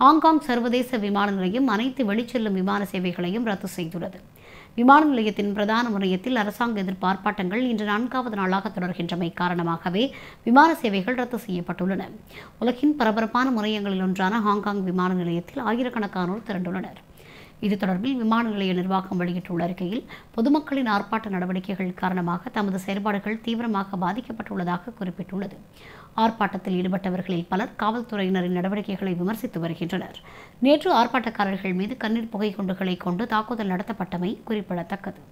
Hong Kong சர்வதேச விமான நிலையம் அனைத்து வெளிச்செல்லும் விமான சேவைகளையும் ரத்து செய்துள்ளது விமான நிலையத்தின் பிரதான முனையத்தில் அரசாங்க எதிர்பார்ப்பாட்டங்கள் இன்று நான்காவது நாளாக தொடர்கின்றமை காரணமாகவே விமான சேவைகள் ரத்து செய்யப்பட்டுள்ளன உலகின் பரபரப்பான முனையங்களில் ஒன்றான ஹாங்காங் விமான நிலையத்தில் ஆயிரக்கணக்கானோர் திரண்டுள்ளனர் இது தொடர்பில் விமான நிலைய நிர்வாகம் வெளியிட்டுள்ள அறிக்கையில் பொதுமக்களின் ஆர்ப்பாட்ட நடவடிக்கைகள் காரணமாக தமது செயல்பாடுகள் தீவிரமாக பாதிக்கப்பட்டுள்ளதாக குறிப்பிட்டுள்ளது ஆர்ப்பாட்டத்தில் ஈடுபட்டவர்களில் பலர் காவல்துறையினரின் நடவடிக்கைகளை விமர்சித்து வருகின்றனர் நேற்று ஆர்ப்பாட்டக்காரர்கள் மீது கண்ணீர் புகை குண்டுகளை கொண்டு தாக்குதல் நடத்தப்பட்டமை குறிப்பிடத்தக்கது